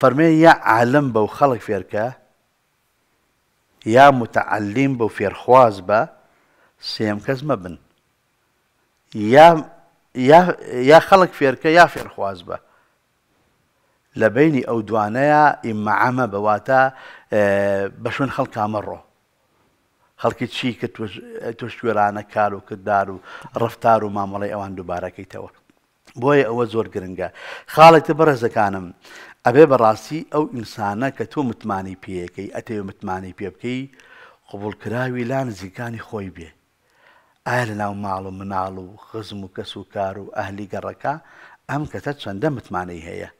فەرمێ یا عالم بەو خەڵک فێرکە یا متعلیم بەو فێرخواز بە سێم کەس مەبن یا خەڵک فێرکە یا فێرخواز بە لە بینی ئەو دوانەیە ئیمەعامە بەواتە بە شوێن خەڵک ئامەڕۆ خەڵکی چی کە توش شوێرانە کار و کرددار و ڕفتار و مامەڵی ئەوان دووبارەکەیتەوە بۆیە ئەوە زۆر گرنگە خاڵێکتە بەرەزەکانم أبي براسي أو ئینسانە كتو متماني متمانی پێیەکەی ئەتەوێ متمانی پێ بکەی قوبولکراوی لا نزیکانی خۆی بێ ئایا لە ناو ماڵ و مناڵ و خزم و کەس و کار و ئەهلی گەڕەکە ئەم کەسە چەندە متمانەی هەیە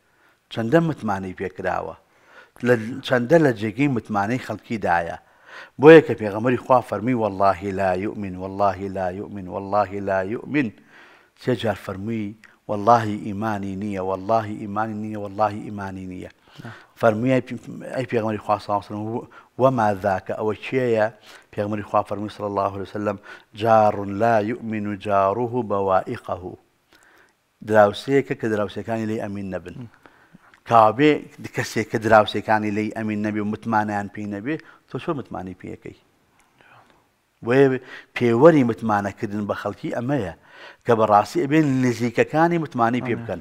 چەندە متمانەی پێکراوە چەندە لە جێگەی متمانەی خەڵکیدایە بۆیە خوا فرمي والله لا يؤمن والله لا يؤمن والله لا يؤمن سيجار فرمي والله إيماني نية والله إيماني نية والله إيماني نية فرمي أي في بيغمري خواه صلى الله عليه وسلم وما ذاك أو شيء بيغمري خواه فرمي صلى الله عليه وسلم جار لا يؤمن جاره بوائقه دراوسيك كدراوسيكاني لي أمين نبن كابي كسي كدراوسيكاني لي أمين نبي ومتمانا عن بي نبي تو شو متماني بيكي وێ پێوەری متمانەکردن بە خەڵکی ئەمەیە کە بەڕاستی ئەبێن نزیکەکانی متمانی پێ بکەن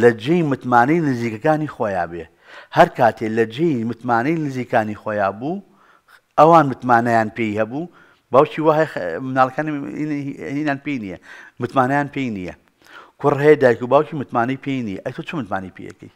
لە جێی متمانەی نزیکەکانی خۆیان بێ هەر کاتێ لە جێی متمانەی نزیکانی خۆیان بوو ئەوان متمانەیان پێی هەبوو باوکی وای مناڵەکانی هینان پێی نییە متمانیان پێی نییە کوڕ هەیە دایک و باوکی متمانی پێی نیە ئەی تۆ چ متمانی پێەکەی.